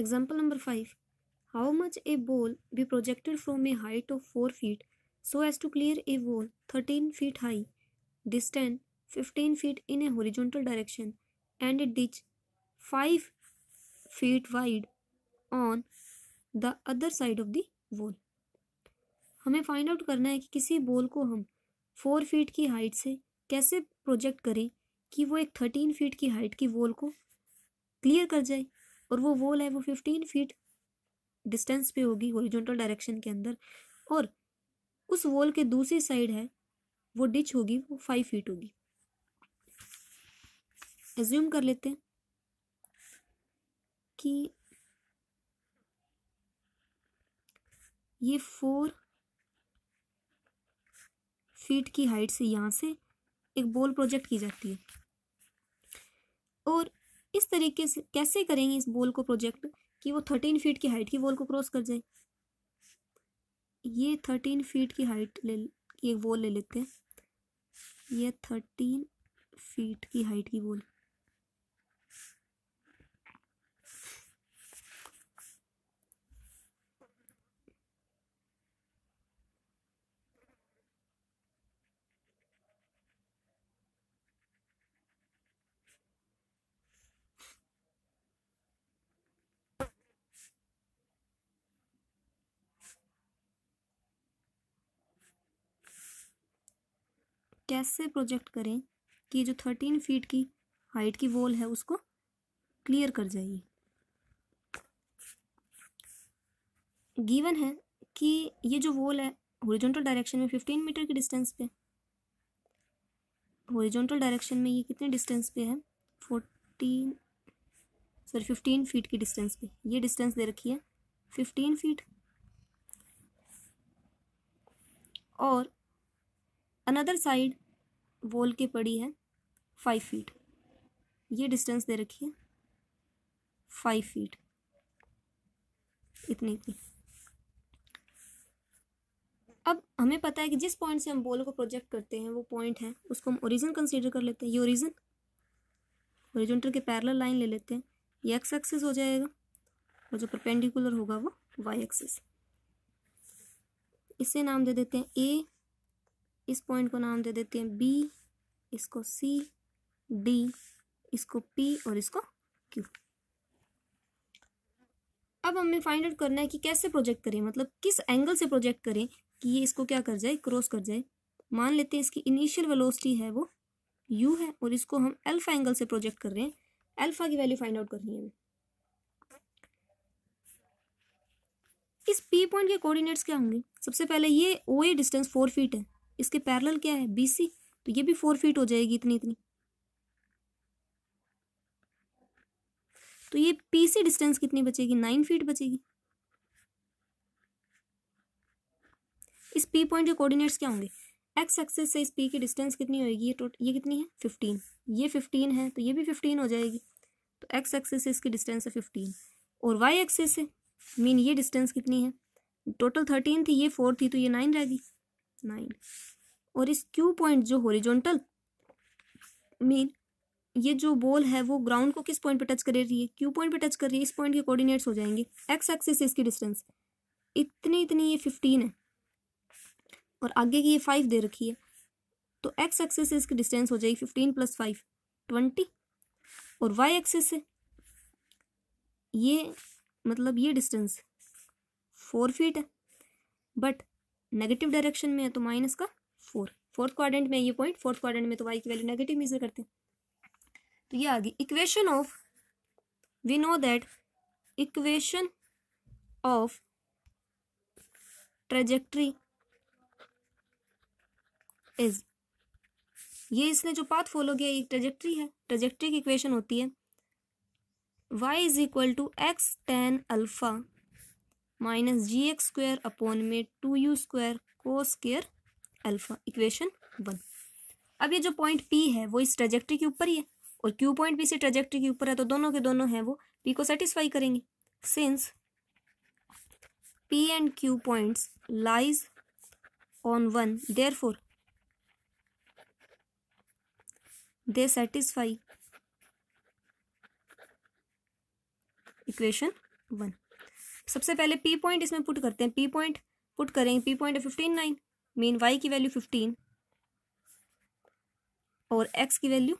Example number 5. How much a ball be projected from a height of 4 feet so as to clear a wall 13 feet high, distant 15 feet in a horizontal direction and a ditch 5 feet wide on the other side of the wall. हमें find out करना है कि किसी ball को हम four feet की height से कैसे प्रोजेक्ट करें कि वो एक थर्टीन फीट की हाइट की वॉल को क्लियर कर जाए और वो वॉल है वो फिफ्टीन फीट डिस्टेंस पे होगी हॉरिजॉन्टल डायरेक्शन के अंदर और उस वॉल के दूसरी साइड है वो डिच होगी वो फाइव फीट होगी एज्यूम कर लेते हैं कि ये फोर फीट की हाइट से यहाँ से एक बॉल प्रोजेक्ट की जाती है और किस तरीके से कैसे करेंगे इस बॉल को प्रोजेक्ट कि वो थर्टीन फीट की हाइट की बॉल को क्रॉस कर जाए ये थर्टीन फीट की हाइट ले एक बॉल ले लेते हैं ये थर्टीन फीट की हाइट की बॉल कैसे प्रोजेक्ट करें कि जो थर्टीन फीट की हाइट की वॉल है उसको क्लियर कर जाइए गिवन है कि ये जो वॉल है हॉरिजॉन्टल डायरेक्शन में फिफ्टीन मीटर की डिस्टेंस पे हॉरिजॉन्टल डायरेक्शन में ये कितने डिस्टेंस पे है फोर्टीन सॉरी फिफ्टीन फीट की डिस्टेंस पे ये डिस्टेंस दे रखी है फिफ्टीन फीट और अनदर साइड बोल के पड़ी है फाइव फीट ये डिस्टेंस दे रखी है फाइव फीट इतनी की अब हमें पता है कि जिस पॉइंट से हम बॉल को प्रोजेक्ट करते हैं वो पॉइंट है उसको हम ओरिजिन कंसीडर कर लेते हैं ये ओरिजिन ओरिजेंटल के पैरेलल लाइन ले लेते हैं ये एक्स एक्सेस हो जाएगा और जो परपेंडिकुलर होगा वो वाई एक्सिस इसे नाम दे देते हैं ए इस पॉइंट को नाम दे देते हैं बी इसको सी डी इसको पी और इसको क्यू अब हमें फाइंड आउट करना है कि कैसे प्रोजेक्ट करें मतलब किस एंगल से प्रोजेक्ट करें कि ये इसको क्या कर जाए क्रॉस कर जाए मान लेते हैं इसकी इनिशियल वेलोसिटी है वो यू है और इसको हम अल्फा एंगल से प्रोजेक्ट कर रहे हैं अल्फा की वैल्यू फाइंड आउट करनी है इस पी पॉइंट के कोऑर्डिनेट्स क्या होंगे सबसे पहले ये O A distance four feet है इसके पैरेलल क्या है बी सी तो ये भी फोर फीट हो जाएगी इतनी इतनी तो ये पी सी डिस्टेंस कितनी बचेगी नाइन फीट बचेगी इस पी पॉइंट के कोऑर्डिनेट्स क्या होंगे एक्स एक्सेस से इस पी की डिस्टेंस कितनी होगी ये टोटल ये कितनी है फिफ्टीन ये फिफ्टीन है तो ये भी फिफ्टीन हो जाएगी तो एक्स एक्सेस से इसकी डिस्टेंस है फिफ्टीन और वाई एक्सेस से मीन ये डिस्टेंस कितनी है टोटल थर्टीन थी ये फोर थी तो ये नाइन रह गई नाइन और इस क्यू पॉइंट जो होरिजोनटल मीन ये जो बॉल है वो ग्राउंड को किस पॉइंट पे टच कर रही है क्यू पॉइंट पे टच कर रही है इस पॉइंट के कोऑर्डिनेट्स हो जाएंगे एक्स एक्सिस इसकी डिस्टेंस इतनी इतनी ये फिफ्टीन है और आगे की ये फाइव दे रखी है तो एक्स एक्सिस इसकी डिस्टेंस हो जाएगी फिफ्टीन प्लस फाइव ट्वेंटी और वाई एक्सिस है ये मतलब ये डिस्टेंस फोर फीट है बट नेगेटिव डायरेक्शन में है तो माइनस का फोर फोर्थ क्वाड्रेंट में ये पॉइंट फोर्थ क्वाड्रेंट में तो वाई की वैल्यू नेगेटिव मेजर करते हैं तो ये आ गई equation of we know that equation of trajectory is ये इसने जो पाथ फॉलो किया ये ट्रेजेक्ट्री है ट्रेजेक्ट्री की इक्वेशन होती है y is equal to x tan alpha minus g x square upon में two u square cos square alpha equation one अब ये जो पॉइंट पी है वो इस ट्रेजेक्ट्री के ऊपर ही है और क्यू पॉइंट भी इसी ट्रेजेक्ट्री के ऊपर है तो दोनों के दोनों हैं वो पी को सेटिस्फाई करेंगे since P and Q points lies on one therefore they satisfy equation one सबसे पहले पी पॉइंट इसमें पुट करते हैं पी पॉइंट पुट करेंगे P point fifteen nine mean Y की वैल्यू फिफ्टीन और एक्स की वैल्यू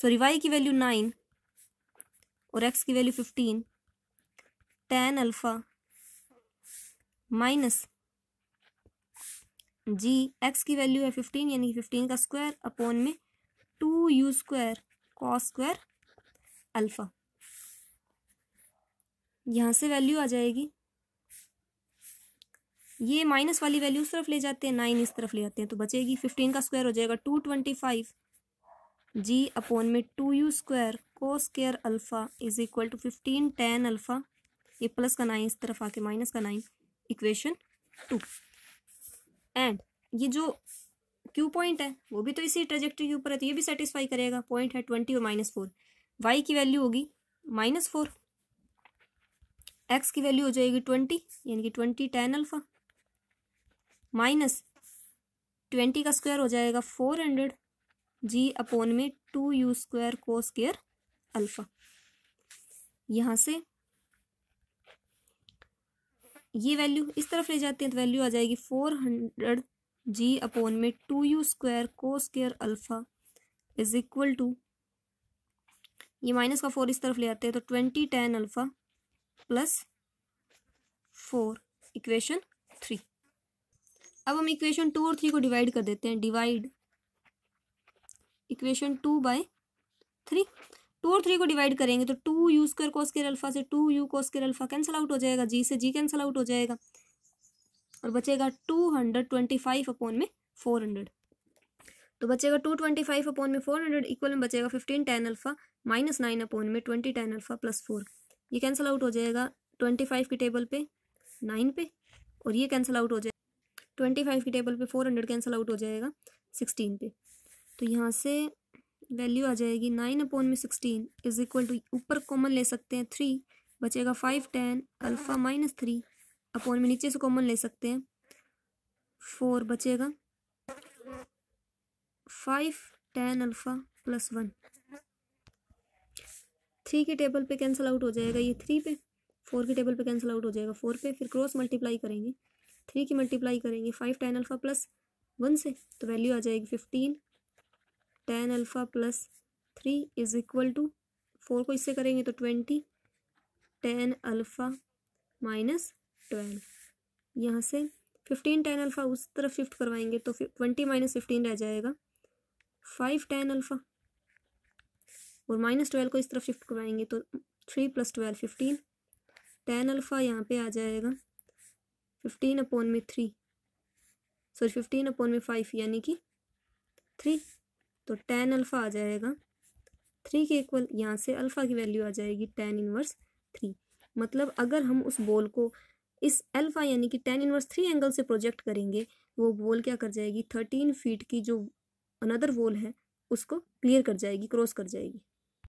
सॉरी वाई की वैल्यू नाइन और एक्स की value fifteen tan alpha minus g x की वैल्यू है फिफ्टीन यानी फिफ्टीन का स्क्वायर अपॉन में two u square cos square alpha यहाँ से वैल्यू आ जाएगी ये माइनस वाली वैल्यू उस तरफ ले जाते हैं नाइन इस तरफ ले जाते हैं तो बचेगी फिफ्टीन का स्क्वायर हो जाएगा two twenty five g upon में two u square cos square alpha is equal to fifteen tan alpha ये प्लस का नाइन इस तरफ आके माइनस का नाइन इक्वेशन टू एंड ये जो क्यू पॉइंट है वो भी तो इसी ट्रेजेक्ट्री के ऊपर है तो ये भी सेटिस्फाई करेगा पॉइंट है ट्वेंटी और माइनस फोर वाई की वैल्यू होगी माइनस फोर एक्स की वैल्यू हो जाएगी ट्वेंटी यानी कि twenty tan alpha minus twenty का स्क्वायर हो जाएगा फोर हंड्रेड जी अपोन में two u square cos square alpha यहाँ से ये वैल्यू इस तरफ ले जाते हैं तो वैल्यू आ जाएगी फोर हंड्रेड जी अपोन में two u square cos square alpha is equal to ये माइनस का फोर इस तरफ ले आते हैं तो twenty tan alpha plus four equation three अब हम इक्वेशन टू और थ्री को डिवाइड कर देते हैं divide equation two by three two और थ्री को डिवाइड करेंगे तो two u square cos square alpha से two u cos square alpha cancel out हो जाएगा जी से जी कैंसिल आउट हो जाएगा और बचेगा two hundred twenty five upon में फोर हंड्रेड तो बचेगा टू ट्वेंटी फाइव अपॉन में फोर हंड्रेड इक्वल में बचेगा fifteen tan alpha minus nine upon में twenty tan alpha plus four ये कैंसिल आउट हो जाएगा ट्वेंटी फाइव की टेबल पे नाइन पे और ये कैंसिल आउट हो जाएगा ट्वेंटी फाइव की टेबल पे फोर हंड्रेड कैंसिल आउट हो जाएगा सिक्सटीन पे तो यहाँ से वैल्यू आ जाएगी नाइन अपॉन में सिक्सटीन इज इक्वल टू ऊपर कॉमन ले सकते हैं थ्री बचेगा five tan alpha minus three upon में नीचे से कॉमन ले सकते हैं फोर बचेगा five tan alpha plus one three के टेबल पे कैंसिल आउट हो जाएगा ये थ्री पे फोर के टेबल पे कैंसिल आउट हो जाएगा फोर पे फिर क्रॉस मल्टीप्लाई करेंगे थ्री की मल्टीप्लाई करेंगे five tan alpha plus one से तो वैल्यू आ जाएगी fifteen tan alpha plus three is equal to four को इससे करेंगे तो twenty tan alpha minus twelve यहाँ से फिफ्टीन टेन अल्फ़ा उस तरफ शिफ्ट करवाएंगे तो ट्वेंटी माइनस फिफ्टीन रह जाएगा फाइव टेन अल्फ़ा और माइनस ट्वेल्व को इस तरफ शिफ्ट करवाएंगे तो three plus twelve fifteen tan alpha यहाँ पे आ जाएगा फिफ्टीन अपॉन में थ्री सॉरी फिफ्टीन अपॉन में फाइव यानी कि थ्री तो टेन अल्फ़ा आ जाएगा थ्री के इक्वल यहाँ से अल्फ़ा की वैल्यू आ जाएगी टेन इनवर्स थ्री मतलब अगर हम उस बॉल को इस अल्फ़ा यानी कि टेन इनवर्स थ्री एंगल से प्रोजेक्ट करेंगे वो बॉल क्या कर जाएगी थर्टीन फीट की जो अनदर वॉल है उसको क्लियर कर जाएगी क्रॉस कर जाएगी